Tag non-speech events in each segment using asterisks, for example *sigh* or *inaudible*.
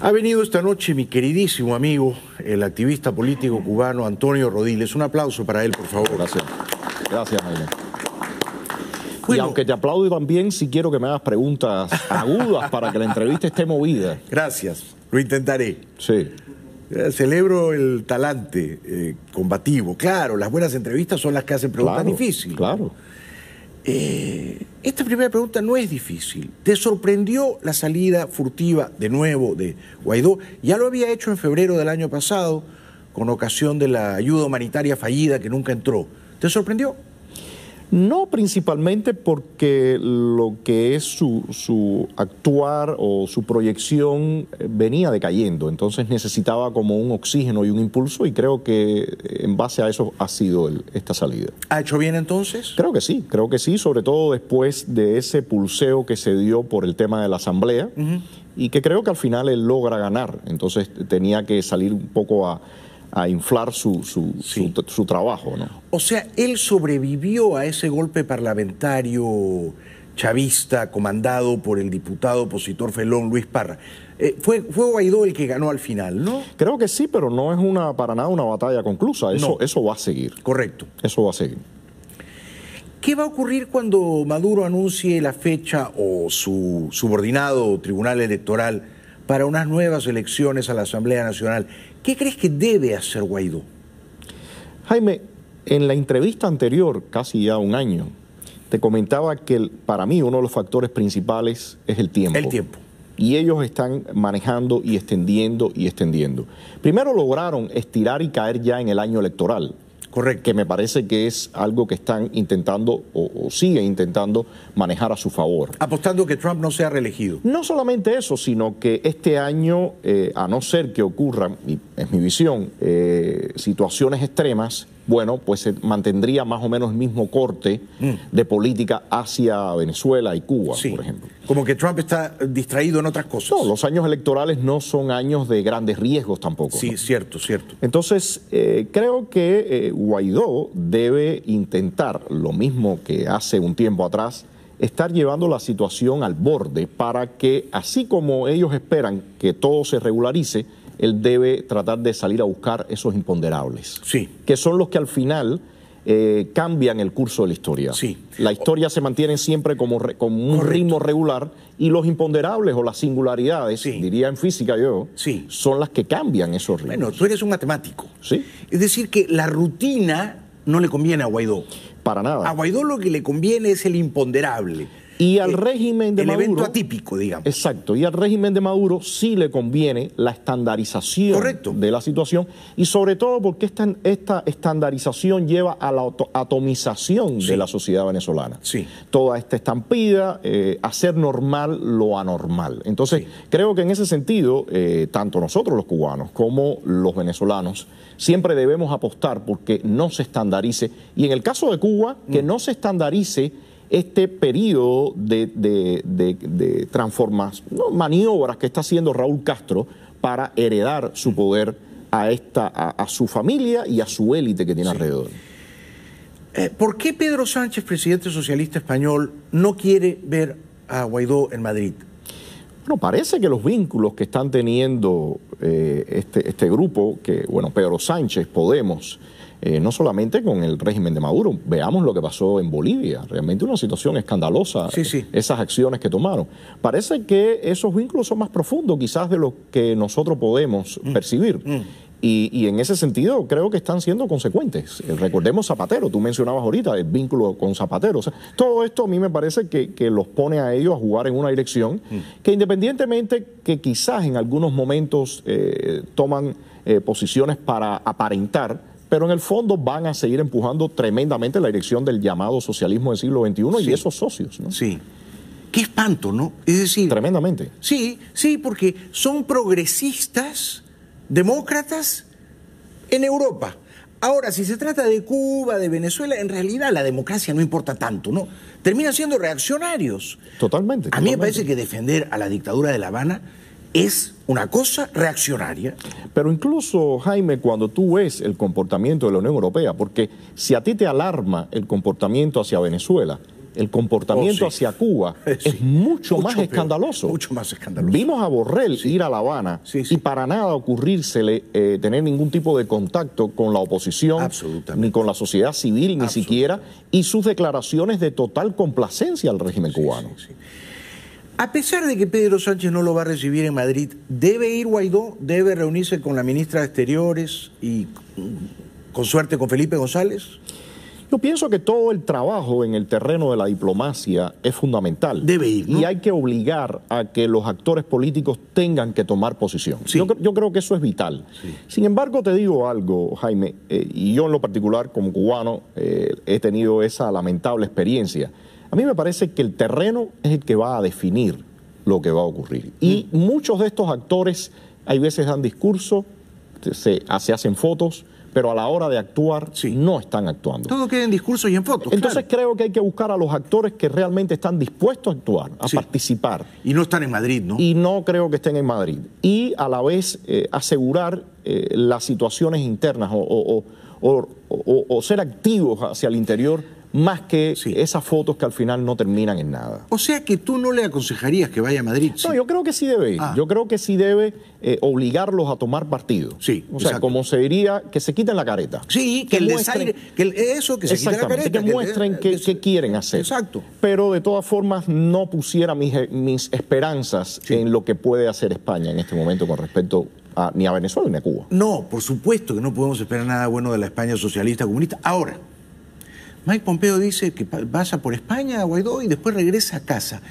Ha venido esta noche mi queridísimo amigo, el activista político cubano Antonio Rodiles. Un aplauso para él, por favor. Gracias. Gracias, Jaime. y aunque te aplaudo también, si sí quiero que me hagas preguntas agudas para que la entrevista esté movida. Gracias, lo intentaré. Sí. Eh, celebro el talante eh, combativo. Claro, las buenas entrevistas son las que hacen preguntas difíciles. Claro. Eh, esta primera pregunta no es difícil. ¿Te sorprendió la salida furtiva de nuevo de Guaidó? Ya lo había hecho en febrero del año pasado con ocasión de la ayuda humanitaria fallida que nunca entró. ¿Te sorprendió? No principalmente porque lo que es su, su actuar o su proyección eh, venía decayendo, entonces necesitaba como un oxígeno y un impulso y creo que eh, en base a eso ha sido esta salida. ¿Ha hecho bien entonces? Creo que sí, creo que sí, sobre todo después de ese pulseo que se dio por el tema de la asamblea y que creo que al final él logra ganar, entonces tenía que salir un poco a a inflar su, trabajo. ¿no? O sea, él sobrevivió a ese golpe parlamentario chavista comandado por el diputado opositor felón Luis Parra. Eh, fue, fue Guaidó el que ganó al final, ¿no? Creo que sí, pero no es una para nada una batalla conclusa. eso va a seguir. Correcto. Eso va a seguir. ¿Qué va a ocurrir cuando Maduro anuncie la fecha o su subordinado tribunal electoral para unas nuevas elecciones a la Asamblea Nacional? ¿Qué crees que debe hacer Guaidó? Jaime, en la entrevista anterior, casi ya un año, te comentaba que para mí uno de los factores principales es el tiempo. El tiempo. Y ellos están manejando y extendiendo y extendiendo. Primero lograron estirar y caer ya en el año electoral. Correcto. Que me parece que es algo que están intentando o, siguen intentando manejar a su favor. Apostando que Trump no sea reelegido. No solamente eso, sino que este año, eh, a no ser que ocurran, es mi visión, eh, situaciones extremas, bueno, pues se mantendría más o menos el mismo corte mm. de política hacia Venezuela y Cuba, por ejemplo. Como que Trump está eh, distraído en otras cosas. No, los años electorales no son años de grandes riesgos tampoco. Sí, cierto, cierto. Entonces, eh, creo que eh, Guaidó debe intentar lo mismo que hace un tiempo atrás, estar llevando la situación al borde para que, así como ellos esperan que todo se regularice, él debe tratar de salir a buscar esos imponderables. Sí. Que son los que al final eh, cambian el curso de la historia. Sí. La historia se mantiene siempre como con un ritmo regular y los imponderables o las singularidades, diría en física yo, son las que cambian esos ritmos. Bueno, tú eres un matemático. Sí. Es decir, que la rutina no le conviene a Guaidó. Para nada. A Guaidó lo que le conviene es el imponderable. Y al régimen de el evento atípico, digamos. Exacto. Y al régimen de Maduro sí le conviene la estandarización de la situación. Y sobre todo porque esta, esta estandarización lleva a la atomización de la sociedad venezolana. Sí. Toda esta estampida, eh, hacer normal lo anormal. Entonces, creo que en ese sentido, eh, tanto nosotros los cubanos como los venezolanos, siempre debemos apostar porque no se estandarice. Y en el caso de Cuba, que mm. no se estandarice este periodo de, transformación, transformas, maniobras que está haciendo Raúl Castro para heredar su poder a, esta, a, su familia y a su élite que tiene alrededor. Eh, ¿Por qué Pedro Sánchez, presidente socialista español, no quiere ver a Guaidó en Madrid? Bueno, parece que los vínculos que están teniendo eh, este, este, grupo, que, bueno, Pedro Sánchez, Podemos, eh, no solamente con el régimen de Maduro, veamos lo que pasó en Bolivia, realmente una situación escandalosa, esas acciones que tomaron. Parece que esos vínculos son más profundos quizás de lo que nosotros podemos mm. percibir. Mm. Y, en ese sentido creo que están siendo consecuentes. Eh, recordemos Zapatero, tú mencionabas ahorita el vínculo con Zapatero. todo esto a mí me parece que, los pone a ellos a jugar en una dirección mm. que independientemente que quizás en algunos momentos eh, toman posiciones para aparentar, pero en el fondo van a seguir empujando tremendamente la dirección del llamado socialismo del siglo XXI y esos socios. ¿no? Sí. Qué espanto, ¿no? Es decir. Tremendamente. Sí, sí, porque son progresistas, demócratas en Europa. Ahora, si se trata de Cuba, de Venezuela, en realidad la democracia no importa tanto, ¿no? Terminan siendo reaccionarios. Totalmente. A mí me parece que defender a la dictadura de La Habana es una cosa reaccionaria. Pero incluso, Jaime, cuando tú ves el comportamiento de la Unión Europea, porque si a ti te alarma el comportamiento hacia Venezuela, el comportamiento oh, hacia Cuba *laughs* es mucho, más escandaloso. Mucho más escandaloso. Vimos a Borrell ir a La Habana y para nada ocurrírsele eh, tener ningún tipo de contacto con la oposición, ni con la sociedad civil, ni siquiera, y sus declaraciones de total complacencia al régimen cubano. A pesar de que Pedro Sánchez no lo va a recibir en Madrid, ¿debe ir Guaidó? ¿Debe reunirse con la ministra de Exteriores y mm, con suerte con Felipe González? Yo pienso que todo el trabajo en el terreno de la diplomacia es fundamental. Debe ir. Y hay que obligar a que los actores políticos tengan que tomar posición. Yo, creo que eso es vital. Sin embargo, te digo algo, Jaime, eh, y yo en lo particular como cubano eh, he tenido esa lamentable experiencia. A mí me parece que el terreno es el que va a definir lo que va a ocurrir. Y mm. muchos de estos actores, hay veces dan discurso, se, ah, hacen fotos, pero a la hora de actuar no están actuando. Todo queda en discurso y en fotos. Entonces creo que hay que buscar a los actores que realmente están dispuestos a actuar, a participar. Y no están en Madrid, ¿no? Y no creo que estén en Madrid. Y a la vez eh, asegurar eh, las situaciones internas o, o ser activos hacia el interior más que esas fotos que al final no terminan en nada. O sea que tú no le aconsejarías que vaya a Madrid. No, yo creo que sí debe ir. Ah. Yo creo que sí debe eh, obligarlos a tomar partido. Sí. O sea, como se diría, que se quiten la careta. Sí, que, el muestren, que eso, que se quiten la careta. Que, muestren eh, qué quieren hacer. Exacto. Pero de todas formas no pusiera mis, eh, mis esperanzas en lo que puede hacer España en este momento con respecto a, ni a Venezuela ni a Cuba. No, por supuesto que no podemos esperar nada bueno de la España socialista comunista. Ahora, Mike Pompeo dice que pasa por España a Guaidó y después regresa a casa.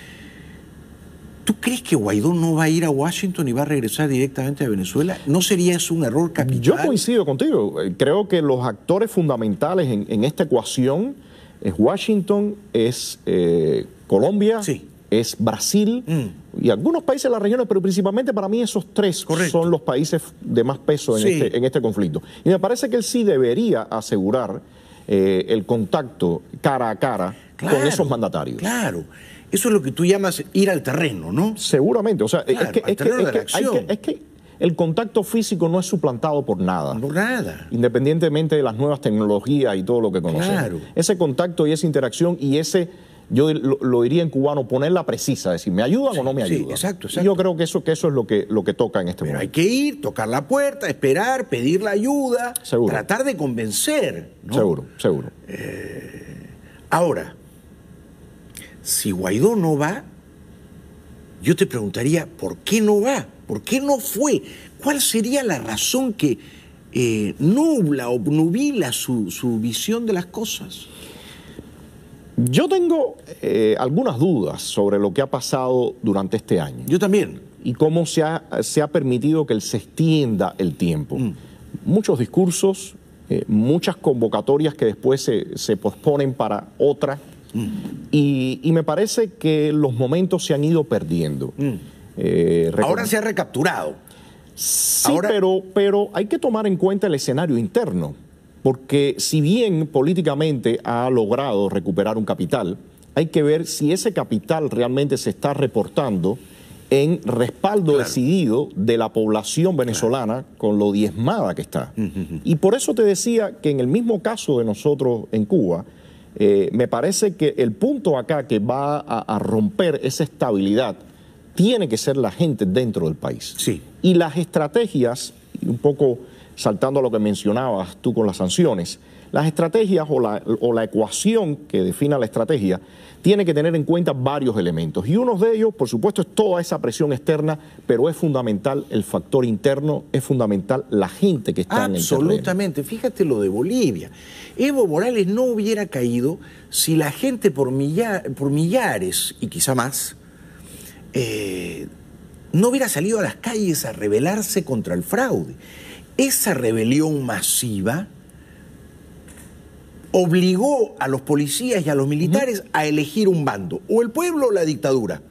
¿Tú crees que Guaidó no va a ir a Washington y va a regresar directamente a Venezuela? ¿No sería eso un error capital? Yo coincido contigo. Eh, creo que los actores fundamentales en, esta ecuación es Washington, es eh, Colombia, es Brasil mm. y algunos países de las regiones, pero principalmente para mí esos tres son los países de más peso en, este, en este conflicto. Y me parece que él sí debería asegurar eh, el contacto cara a cara con esos mandatarios. Claro. Eso es lo que tú llamas ir al terreno, ¿no? Seguramente. O sea, es, que, el contacto físico no es suplantado por nada. Por nada. Independientemente de las nuevas tecnologías y todo lo que conocemos. Ese contacto y esa interacción y ese yo lo, iría diría en cubano, ponerla precisa, decir, ¿me ayudan o no me ayudan? Sí, exacto, exacto. yo creo que eso, que eso es lo que, toca en este Pero Hay que ir, tocar la puerta, esperar, pedir la ayuda, tratar de convencer. Seguro, seguro. Eh, ahora, si Guaidó no va, yo te preguntaría, ¿por qué no va? ¿Por qué no fue? ¿Cuál sería la razón que eh, nubla o su visión de las cosas? Yo tengo eh, algunas dudas sobre lo que ha pasado durante este año. Yo también. Y cómo se ha, permitido que se extienda el tiempo. Mm. Muchos discursos, eh, muchas convocatorias que después se, posponen para otra. Mm. Y, me parece que los momentos se han ido perdiendo. Mm. Eh, Ahora se ha recapturado. Sí, pero, pero hay que tomar en cuenta el escenario interno porque si bien políticamente ha logrado recuperar un capital, hay que ver si ese capital realmente se está reportando en respaldo decidido de la población venezolana con lo diezmada que está. Y por eso te decía que en el mismo caso de nosotros en Cuba, eh, me parece que el punto acá que va a, a, romper esa estabilidad tiene que ser la gente dentro del país. Sí. Y las estrategias, un poco saltando a lo que mencionabas tú con las sanciones, las estrategias o la, ecuación que defina la estrategia tiene que tener en cuenta varios elementos. Y uno de ellos, por supuesto, es toda esa presión externa, pero es fundamental el factor interno, es fundamental la gente que está en el Absolutamente. Fíjate lo de Bolivia. Evo Morales no hubiera caído si la gente por, por millares y quizá más eh, no hubiera salido a las calles a rebelarse contra el fraude esa rebelión masiva obligó a los policías y a los militares a elegir un bando, o el pueblo o la dictadura.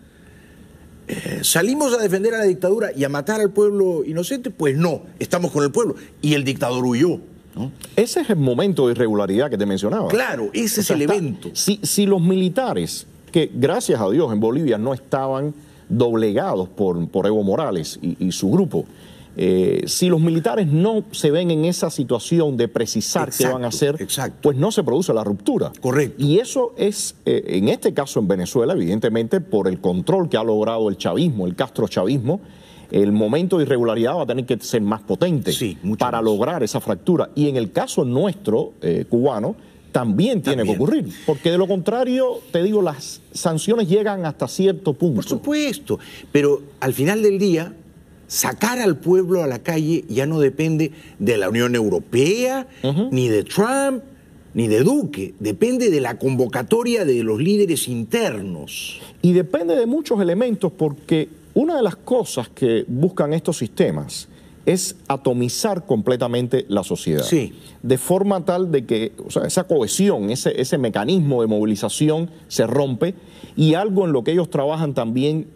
Eh, ¿Salimos a defender a la dictadura y a matar al pueblo inocente? Pues no, estamos con el pueblo. Y el dictador huyó. Ese es el momento de irregularidad que te mencionaba. Claro, ese es el evento. Si, los militares, que gracias a Dios en Bolivia no estaban doblegados por, por Evo Morales y su grupo, eh, si los militares no se ven en esa situación de precisar qué van a hacer, pues no se produce la ruptura. Correcto. Y eso es, eh, en este caso en Venezuela, evidentemente, por el control que ha logrado el chavismo, el Castro-chavismo, el momento de irregularidad va a tener que ser más potente para lograr esa fractura. Y en el caso nuestro, eh, cubano, también tiene que ocurrir, porque de lo contrario, te digo, las sanciones llegan hasta cierto punto. Por supuesto, pero al final del día sacar al pueblo a la calle ya no depende de la Unión Europea, ni de Trump, ni de Duque, depende de la convocatoria de los líderes internos. Y depende de muchos elementos porque una de las cosas que buscan estos sistemas es atomizar completamente la sociedad. Sí. De forma tal de que esa cohesión, ese, ese mecanismo de movilización se rompe y algo en lo que ellos trabajan también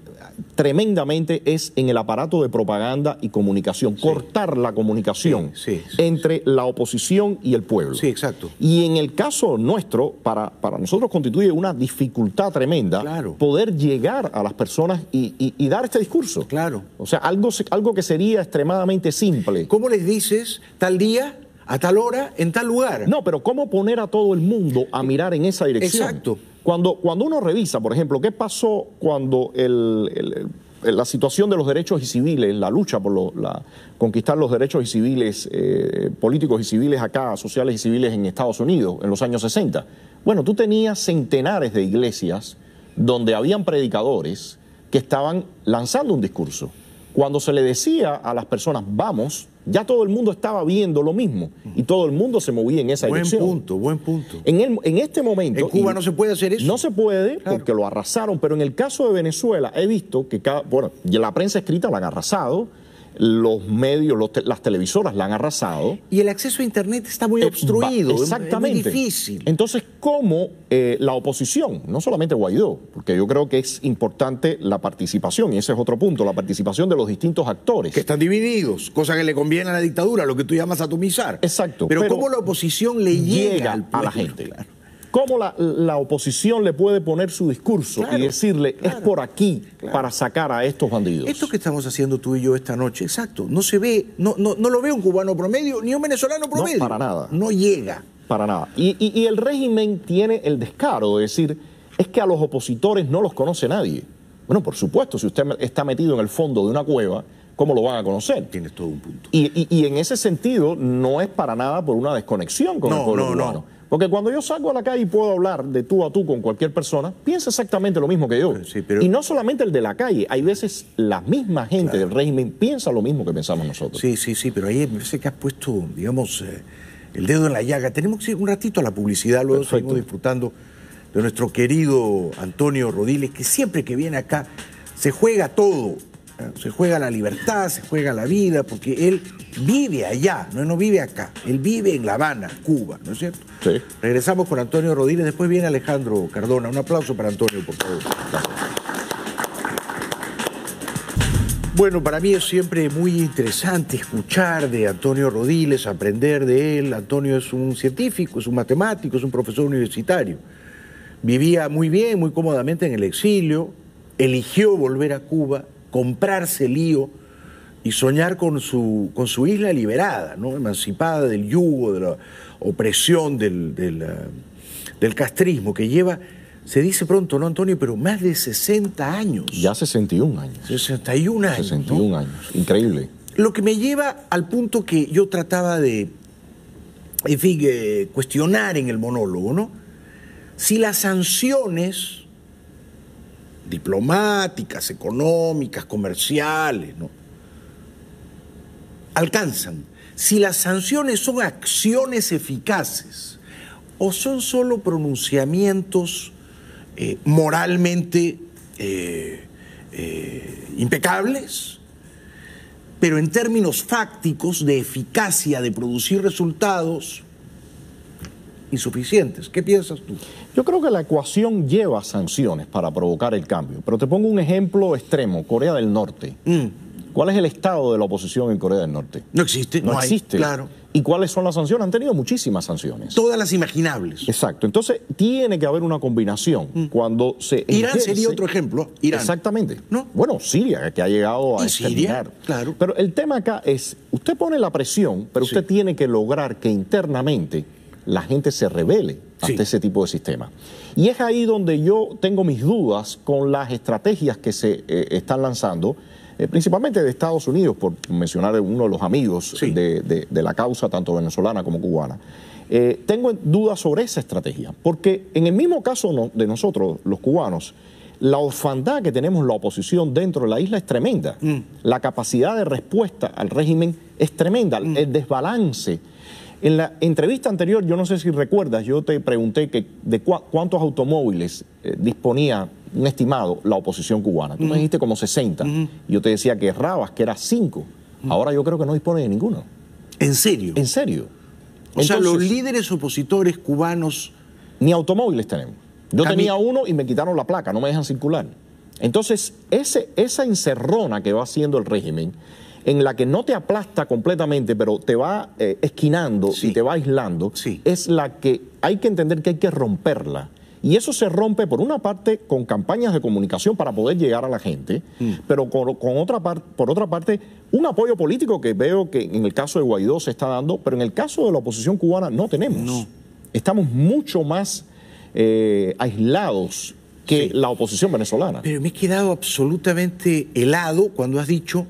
tremendamente es en el aparato de propaganda y comunicación, cortar la comunicación entre la oposición y el pueblo. Sí, exacto. Y en el caso nuestro, para, para nosotros constituye una dificultad tremenda poder llegar a las personas y, dar este discurso. Claro. O sea, algo, algo que sería extremadamente simple. ¿Cómo les dices tal día? a tal hora, en tal lugar. No, pero ¿cómo poner a todo el mundo a eh, mirar en esa dirección? Exacto. Cuando, cuando uno revisa, por ejemplo, qué pasó cuando el, la situación de los derechos y civiles, la lucha por conquistar los derechos y civiles, eh, políticos y civiles acá, sociales y civiles en Estados Unidos, en los años 60, bueno, tú tenías centenares de iglesias donde habían predicadores que estaban lanzando un discurso cuando se le decía a las personas, vamos, ya todo el mundo estaba viendo lo mismo y todo el mundo se movía en esa dirección. Buen punto, buen punto. En, el, en este momento... En Cuba no se puede hacer eso. No se puede porque lo arrasaron, pero en el caso de Venezuela he visto que cada... Bueno, la prensa escrita la han arrasado, los medios, las televisoras la han arrasado. Y el acceso a Internet está muy eh, obstruido, exactamente. Es muy difícil. Entonces, ¿cómo eh, la oposición, no solamente Guaidó, porque yo creo que es importante la participación, y ese es otro punto, la participación de los distintos actores. Que están divididos, cosa que le conviene a la dictadura, lo que tú llamas atomizar. Exacto. Pero, ¿cómo la oposición le llega, a la gente? cómo la, la, oposición le puede poner su discurso y decirle es por aquí para sacar a estos bandidos. Esto que estamos haciendo tú y yo esta noche, exacto, no se ve, no, no, no lo ve un cubano promedio ni un venezolano promedio. No, para nada. No llega. Para nada. Y, el régimen tiene el descaro de decir es que a los opositores no los conoce nadie. Bueno, por supuesto, si usted está metido en el fondo de una cueva, ¿cómo lo van a conocer? Tienes todo un punto. Y, y en ese sentido, no es para nada por una desconexión con el pueblo no, cubano. No porque cuando yo salgo a la calle y puedo hablar de tú a tú con cualquier persona, piensa exactamente lo mismo que yo. Y no solamente el de la calle, hay veces la misma gente del régimen piensa lo mismo que pensamos nosotros. Sí, sí, sí, pero ahí me parece que has puesto, digamos, eh, el dedo en la llaga. Tenemos que ir un ratito a la publicidad, luego seguimos disfrutando de nuestro querido Antonio Rodiles, que siempre que viene acá se juega todo, se juega la libertad, se juega la vida, porque él vive allá, no, no vive acá, él vive en La Habana, Cuba, ¿no es cierto? Sí. Regresamos con Antonio Rodríguez, después viene Alejandro Cardona. Un aplauso para Antonio, por favor. Bueno, para mí es siempre muy interesante escuchar de Antonio Rodiles, aprender de él. Antonio es un científico, es un matemático, es un profesor universitario. Vivía muy bien, muy cómodamente en el exilio, eligió volver a Cuba, comprarse el lío y soñar con su, con su isla liberada, ¿no? emancipada del yugo, de la opresión, del, del, ah, castrismo que lleva se dice pronto, ¿no, Antonio? Pero más de 60 años. Ya 61 años. 61 años. 61 años, increíble. Lo que me lleva al punto que yo trataba de, en fin, eh, cuestionar en el monólogo, ¿no? Si las sanciones diplomáticas, económicas, comerciales, ¿no? Alcanzan. Si las sanciones son acciones eficaces o son solo pronunciamientos eh, moralmente eh, eh, impecables, pero en términos fácticos de eficacia de producir resultados insuficientes. ¿Qué piensas tú? Yo creo que la ecuación lleva sanciones para provocar el cambio, pero te pongo un ejemplo extremo, Corea del Norte. Mm. ¿Cuál es el estado de la oposición en Corea del Norte? No existe. No, existe. claro. ¿Y cuáles son las sanciones? Han tenido muchísimas sanciones. Todas las imaginables. Exacto. Entonces, tiene que haber una combinación. Mm. Cuando se Irán sería otro ejemplo. Irán. Exactamente. ¿No? Bueno, Siria, que ha llegado a Siria? Claro. Pero el tema acá es, usted pone la presión, pero usted tiene que lograr que internamente la gente se revele ante ese tipo de sistema. Y es ahí donde yo tengo mis dudas con las estrategias que se eh, están lanzando, eh, principalmente de Estados Unidos, por mencionar uno de los amigos de, la causa, tanto venezolana como cubana. Eh, tengo dudas sobre esa estrategia, porque en el mismo caso de nosotros, los cubanos, la orfandad que tenemos la oposición dentro de la isla es tremenda. Mm. La capacidad de respuesta al régimen es tremenda. Mm. El desbalance en la entrevista anterior, yo no sé si recuerdas, yo te pregunté que de cuántos automóviles eh, disponía un estimado la oposición cubana. Tú me dijiste como 60. Yo te decía que errabas, que era 5. Ahora yo creo que no dispone de ninguno. ¿En serio? En serio. O sea, los líderes opositores cubanos... Ni automóviles tenemos. Yo tenía uno y me quitaron la placa, no me dejan circular. Entonces, ese, esa encerrona que va haciendo el régimen en la que no te aplasta completamente, pero te va eh, esquinando y te va aislando, es la que hay que entender que hay que romperla. Y eso se rompe, por una parte, con campañas de comunicación para poder llegar a la gente, mm. pero con, otra por otra parte, un apoyo político que veo que en el caso de Guaidó se está dando, pero en el caso de la oposición cubana no tenemos. Estamos mucho más eh, aislados que la oposición venezolana. Pero me he quedado absolutamente helado cuando has dicho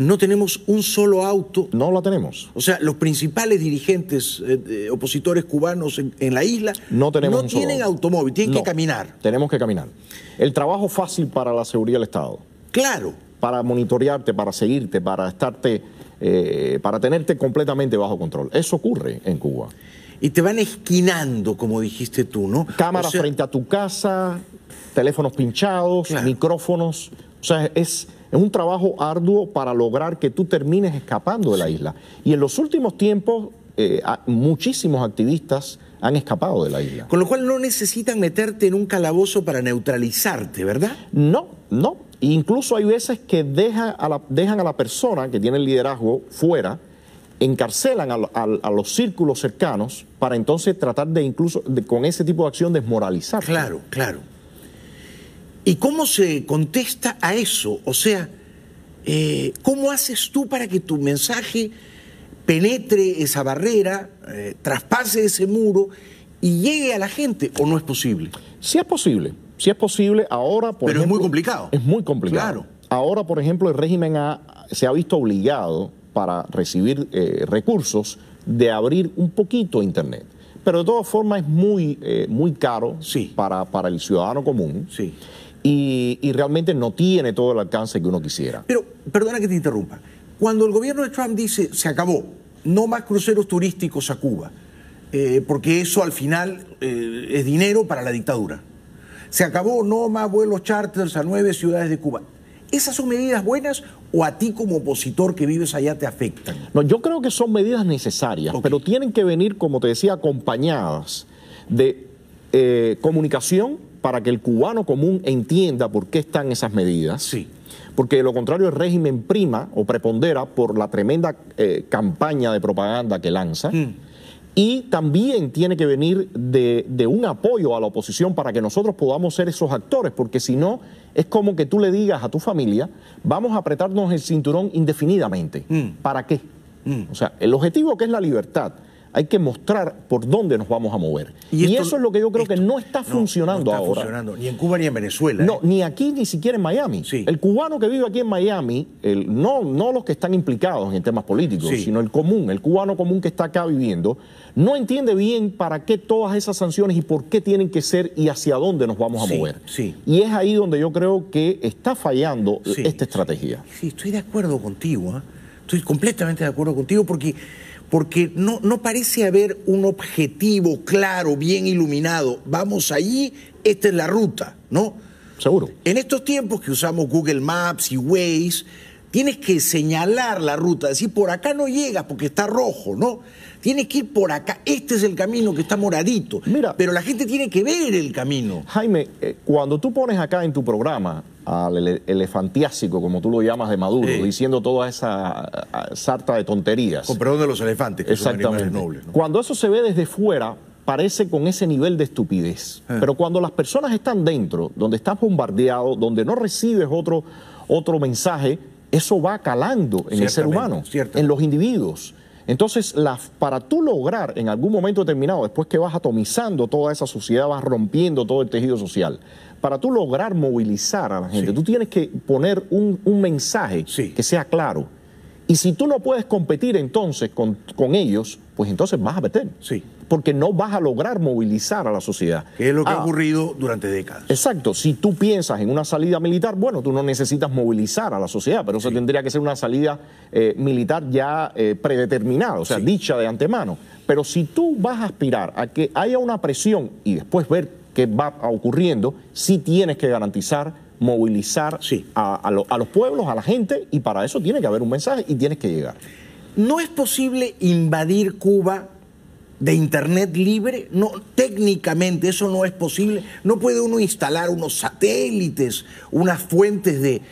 no tenemos un solo auto. No lo tenemos. O sea, los principales dirigentes eh, opositores cubanos en, la isla no, tienen automóvil, tienen que caminar. Tenemos que caminar. El trabajo fácil para la seguridad del Estado. Claro. Para monitorearte, para seguirte, para estarte, eh, para tenerte completamente bajo control. Eso ocurre en Cuba. Y te van esquinando, como dijiste tú, ¿no? cámara frente a tu casa, teléfonos pinchados, micrófonos. O sea, es es un trabajo arduo para lograr que tú termines escapando de la isla. Y en los últimos tiempos, eh, muchísimos activistas han escapado de la isla. Con lo cual no necesitan meterte en un calabozo para neutralizarte, ¿verdad? No, no. Incluso hay veces que dejan a la, persona que tiene el liderazgo fuera, encarcelan a, los círculos cercanos para entonces tratar de incluso con ese tipo de acción desmoralizar. Claro, claro. ¿Y cómo se contesta a eso? O sea, eh, ¿cómo haces tú para que tu mensaje penetre esa barrera, eh, traspase ese muro y llegue a la gente? ¿O no es posible? Sí es posible, sí es posible. Ahora, por Pero es muy complicado. Es muy complicado. Claro. Ahora, por ejemplo, el régimen se ha visto obligado para recibir eh, recursos de abrir un poquito Internet. Pero de todas formas es muy, muy caro para, para el ciudadano común. Sí y, realmente no tiene todo el alcance que uno quisiera. Pero, perdona que te interrumpa, cuando el gobierno de Trump dice se acabó, no más cruceros turísticos a Cuba, eh, porque eso al final eh, es dinero para la dictadura. Se acabó no más vuelos charters a nueve ciudades de Cuba. ¿Esas son medidas buenas o a ti como opositor que vives allá te afectan? No, yo creo que son medidas necesarias, pero tienen que venir, como te decía, acompañadas de eh, comunicación para que el cubano común entienda por qué están esas medidas. Sí. Porque de lo contrario el régimen prima o prepondera por la tremenda eh, campaña de propaganda que lanza. Mm. Y también tiene que venir de, un apoyo a la oposición para que nosotros podamos ser esos actores, porque si no, es como que tú le digas a tu familia, vamos a apretarnos el cinturón indefinidamente. Mm. ¿Para qué? Mm. O sea, el objetivo que es la libertad, hay que mostrar por dónde nos vamos a mover. Y, eso es lo que yo creo que no está funcionando no, no está Funcionando, ni en Cuba ni en Venezuela. No, ¿eh? ni aquí ni siquiera en Miami. El cubano que vive aquí en Miami, no, no los que están implicados en temas políticos, sino el común, el cubano común que está acá viviendo, no entiende bien para qué todas esas sanciones y por qué tienen que ser y hacia dónde nos vamos a mover. Y es ahí donde yo creo que está fallando esta estrategia. Sí, estoy de acuerdo contigo. ¿eh? Estoy completamente de acuerdo contigo porque porque no, no parece haber un objetivo claro, bien iluminado. Vamos allí, esta es la ruta, ¿no? Seguro. En estos tiempos que usamos Google Maps y Waze, tienes que señalar la ruta, decir, por acá no llegas porque está rojo, ¿no? Tienes que ir por acá, este es el camino que está moradito. pero la gente tiene que ver el camino. Jaime, eh, cuando tú pones acá en tu programa al elefantiásico, como tú lo llamas, de Maduro, diciendo toda esa sarta de tonterías. Con perdón de los elefantes, que Exactamente. nobles, Cuando eso se ve desde fuera, parece con ese nivel de estupidez. Ah. Pero cuando las personas están dentro, donde estás bombardeado, donde no recibes otro, otro mensaje, eso va calando en el ser humano, en los individuos. Entonces, para tú lograr en algún momento determinado, después que vas atomizando toda esa sociedad, vas rompiendo todo el tejido social, para tú lograr movilizar a la gente, tú tienes que poner un, mensaje que sea claro. Y si tú no puedes competir entonces con, ellos, pues entonces vas a meter. Sí. Porque no vas a lograr movilizar a la sociedad. Que es lo que ha ah. ocurrido durante décadas. Exacto. Si tú piensas en una salida militar, bueno, tú no necesitas movilizar a la sociedad, pero eso tendría que ser una salida eh, militar ya eh, predeterminada, o sea, dicha de antemano. Pero si tú vas a aspirar a que haya una presión y después ver que va ocurriendo, si tienes que garantizar movilizar a los pueblos, a la gente, y para eso tiene que haber un mensaje y tienes que llegar. No es posible invadir Cuba de Internet libre? No, técnicamente eso no es posible. No puede uno instalar unos satélites, unas fuentes de,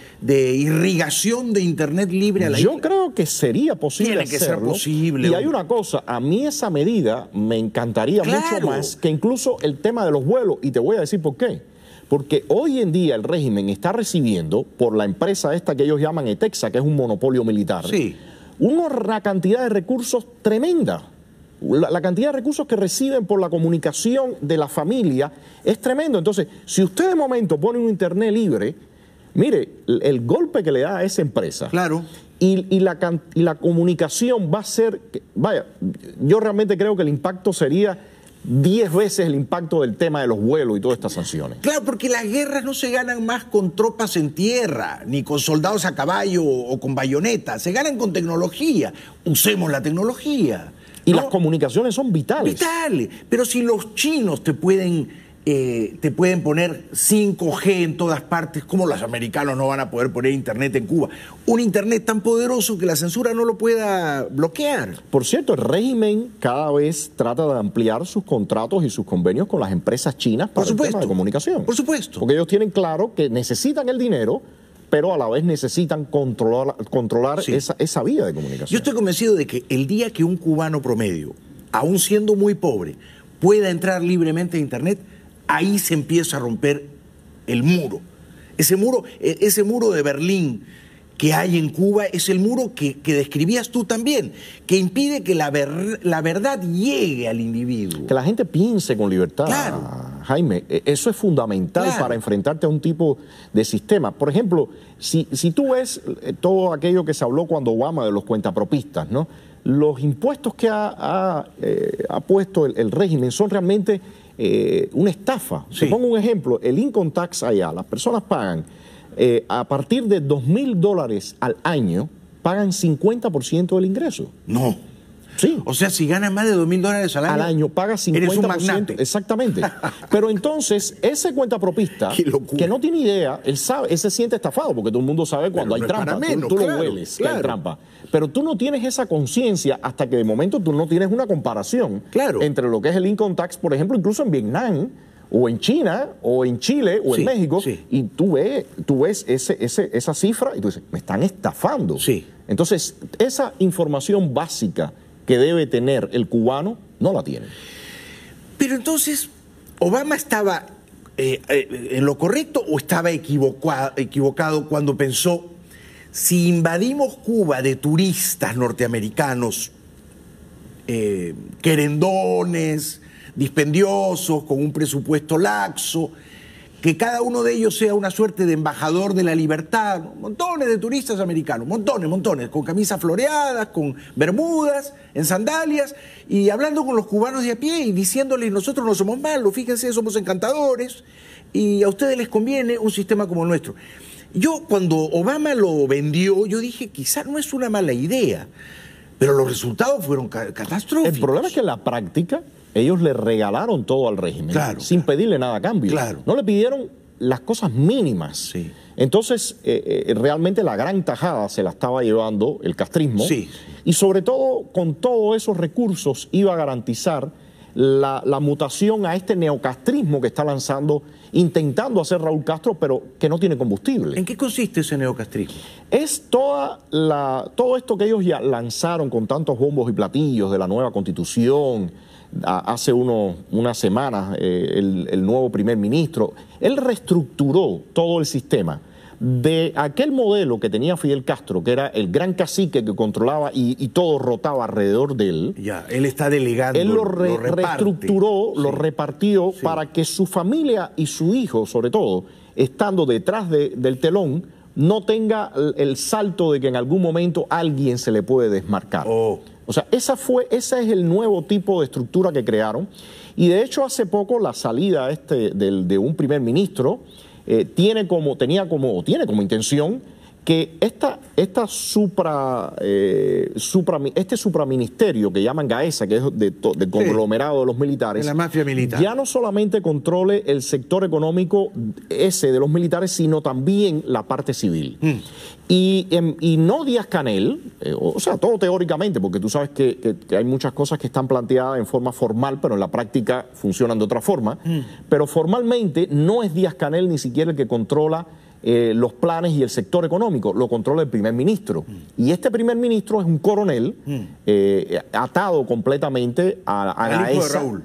irrigación de Internet libre a la Yo creo que sería posible. Tiene que ser posible. Y hay una cosa, a mí esa medida me encantaría mucho más que incluso el tema de los vuelos, y te voy a decir por qué. Porque hoy en día el régimen está recibiendo, por la empresa esta que ellos llaman ETEXA, que es un monopolio militar, sí. una cantidad de recursos tremenda la, cantidad de recursos que reciben por la comunicación de la familia es tremendo. Entonces, si usted de momento pone un Internet libre, mire, el, golpe que le da a esa empresa. Claro. Y, la, y la comunicación va a ser, vaya, yo realmente creo que el impacto sería 10 veces el impacto del tema de los vuelos y todas estas sanciones. Claro, porque las guerras no se ganan más con tropas en tierra, ni con soldados a caballo o con bayonetas, se ganan con tecnología. Usemos la tecnología. Y las comunicaciones son vitales. Vitales. Pero si los chinos te pueden, eh, te pueden poner 5G en todas partes, ¿cómo los americanos no van a poder poner Internet en Cuba? Un Internet tan poderoso que la censura no lo pueda bloquear. Por cierto, el régimen cada vez trata de ampliar sus contratos y sus convenios con las empresas chinas para Por supuesto. de comunicación. Por supuesto. Porque ellos tienen claro que necesitan el dinero pero a la vez necesitan controlar, esa, esa vía de comunicación. Yo estoy convencido de que el día que un cubano promedio, aún siendo muy pobre, pueda entrar libremente a Internet, ahí se empieza a romper el muro. Ese muro, e, ese muro de Berlín que hay en Cuba es el muro que, describías tú también, que impide que la, verdad llegue al individuo. Que la gente piense con libertad. Jaime, e, eso es fundamental para enfrentarte a un tipo de sistema. Por ejemplo, si, tú ves eh, todo aquello que se habló cuando Obama de los cuentapropistas, ¿no? los impuestos que ha, eh, puesto el, régimen son realmente eh, una estafa. Te pongo un ejemplo, el income tax allá, las personas pagan eh, a partir de 2 mil dólares al año, pagan 50% del ingreso. No. Sí. O sea, si ganas más de 2 mil dólares al año. Al año paga 50%. Eres un magnate. Exactamente. *laughs* Pero entonces, ese cuenta propista que no tiene idea, él sabe, él se siente estafado, porque todo el mundo sabe cuando hay trampa. Menos, tú, lo hueles que hay trampa. Pero tú no tienes esa conciencia hasta que de momento tú no tienes una comparación entre lo que es el income tax, por ejemplo, incluso en Vietnam o en China, o en Chile, o en México, y tú ves, tú ves ese, esa cifra y tú dices, me están estafando. Entonces, esa información básica que debe tener el cubano, no la tiene. Pero entonces, ¿Obama estaba eh, eh, en lo correcto o estaba equivocado, equivocado cuando pensó, si invadimos Cuba de turistas norteamericanos, eh, querendones, dispendiosos, con un presupuesto laxo, que cada uno de ellos sea una suerte de embajador de la libertad. Montones de turistas americanos, montones, montones, con camisas floreadas, con bermudas, en sandalias, y hablando con los cubanos de a pie y diciéndoles, nosotros no somos malos, fíjense, somos encantadores, y a ustedes les conviene un sistema como el nuestro. Yo cuando Obama lo vendió, yo dije, quizás no es una mala idea, pero los resultados fueron catastróficos. El problema es que la práctica ellos le regalaron todo al régimen, sin pedirle nada a cambio. No le pidieron las cosas mínimas. Entonces, eh, eh, realmente la gran tajada se la estaba llevando el castrismo. Y sobre todo, con todos esos recursos iba a garantizar la, la mutación a este neocastrismo que está lanzando intentando hacer Raúl Castro, pero que no tiene combustible. ¿En qué consiste ese neocastrismo? Es todo esto que ellos ya lanzaron con tantos bombos y platillos de la nueva constitución, hace unas semanas eh, el, el nuevo primer ministro, él reestructuró todo el sistema de aquel modelo que tenía Fidel Castro, que era el gran cacique que controlaba y, todo rotaba alrededor de él. Ya, él está delegando. Él lo, reestructuró, lo repartió para que su familia y su hijo, sobre todo, estando detrás del telón, no tenga el, salto de que en algún momento alguien se le puede desmarcar. Oh. O sea, esa fue, ese es el nuevo tipo de estructura que crearon. Y de hecho, hace poco la salida este del, de un primer ministro eh, tiene como, tenía como, tiene como intención que esta, esta eh, supra, este supraministerio que llaman GAESA, que es de, conglomerado de los militares, ya no solamente controle el sector económico ese de los militares, sino también la parte civil. Mm. Y, em, y, no Díaz Canel, eh, o sea, todo teóricamente, porque tú sabes que, hay muchas cosas que están planteadas en forma formal, pero en la práctica funcionan de otra forma, mm. pero formalmente no es Díaz Canel ni siquiera el que controla eh, los planes y el sector económico, lo controla el primer ministro. Mm. Y este primer ministro es un coronel mm. eh, atado completamente a, Raúl,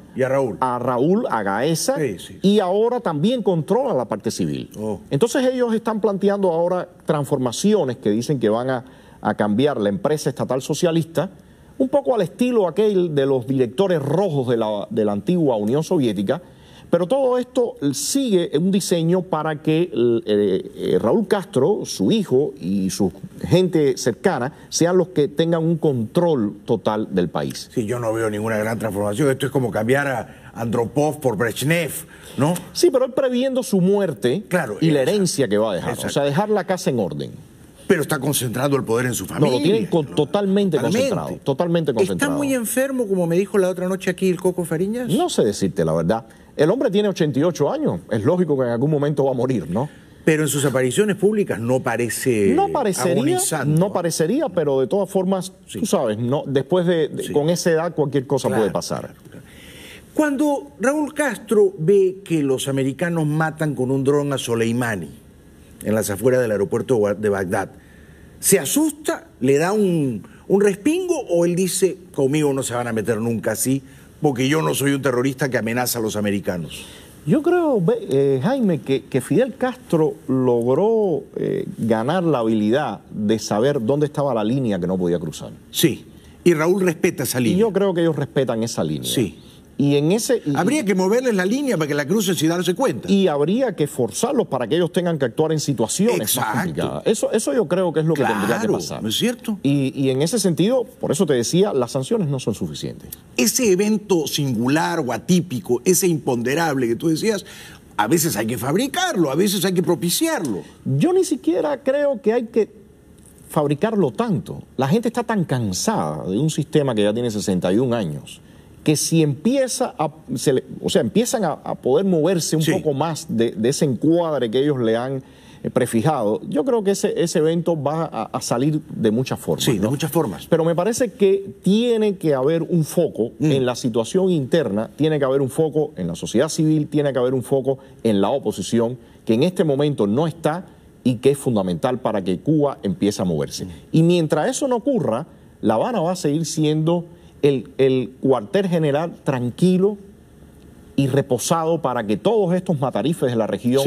a Raúl. A Gaesa, y ahora también controla la parte civil. Oh. Entonces ellos están planteando ahora transformaciones que dicen que van a, cambiar la empresa estatal socialista, un poco al estilo aquel de los directores rojos de la antigua Unión Soviética, pero todo esto sigue un diseño para que eh, eh, Raúl Castro, su hijo y su gente cercana sean los que tengan un control total del país. Sí, yo no veo ninguna gran transformación. Esto es como cambiar a Andropov por Brezhnev, ¿no? Sí, pero él previendo su muerte y la herencia que va a dejar. O sea, dejar la casa en orden. Pero está concentrado el poder en su familia. No, lo tienen Totalmente concentrado. ¿Está muy enfermo, como me dijo la otra noche aquí el Coco Fariñas? No sé decirte la verdad. El hombre tiene 88 años, es lógico que en algún momento va a morir, ¿no? Pero en sus apariciones públicas no parece no parecería, no parecería, pero de todas formas, tú sabes, no, después de, con esa edad cualquier cosa puede pasar. Cuando Raúl Castro ve que los americanos matan con un dron a Soleimani en las afueras del aeropuerto de Bagdad, ¿se asusta? ¿Le da un, un respingo o él dice, conmigo no se van a meter nunca así? porque yo no soy un terrorista que amenaza a los americanos. Yo creo, eh, Jaime, que, Fidel Castro logró eh, ganar la habilidad de saber dónde estaba la línea que no podía cruzar. Sí, y Raúl respeta esa línea. Y yo creo que ellos respetan esa línea. Sí. Y en ese, habría que moverles la línea para que la crucen y darse cuenta. Y habría que forzarlos para que ellos tengan que actuar en situaciones más complicadas. Eso, eso yo creo que es lo que tendría que pasar. ¿no es cierto? Y, y en ese sentido, por eso te decía, las sanciones no son suficientes. Ese evento singular o atípico, ese imponderable que tú decías, a veces hay que fabricarlo, a veces hay que propiciarlo. Yo ni siquiera creo que hay que fabricarlo tanto. La gente está tan cansada de un sistema que ya tiene 61 años que si empieza a, o sea, empiezan a, poder moverse un poco más de, ese encuadre que ellos le han eh, prefijado, yo creo que ese, ese evento va a, salir de muchas formas. Sí, de muchas formas. Pero me parece que tiene que haber un foco mm. en la situación interna, tiene que haber un foco en la sociedad civil, tiene que haber un foco en la oposición, que en este momento no está y que es fundamental para que Cuba empiece a moverse. Mm. Y mientras eso no ocurra, La Habana va a seguir siendo el, cuartel general tranquilo y reposado para que todos estos matarifes de la región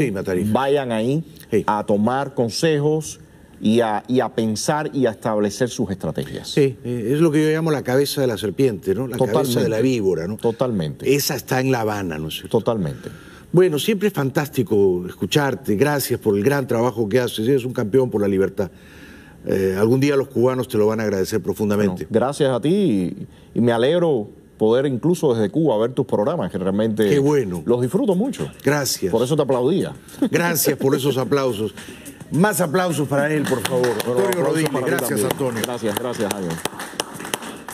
vayan ahí a tomar consejos y a, pensar y a establecer sus estrategias. Sí, eh, es lo que yo llamo la cabeza de la serpiente, ¿no? La cabeza de la víbora, ¿no? Totalmente. Esa está en La Habana, ¿no es Totalmente. Bueno, siempre es fantástico escucharte. Gracias por el gran trabajo que haces. Eres un campeón por la libertad. Eh, algún día los cubanos te lo van a agradecer profundamente. gracias a ti y, me alegro poder incluso desde Cuba ver tus programas, que realmente bueno. los disfruto mucho. Gracias. Por eso te aplaudía. Gracias por esos aplausos. Más aplausos para él, por favor. Antonio Gracias, Antonio. Gracias, gracias, Javier.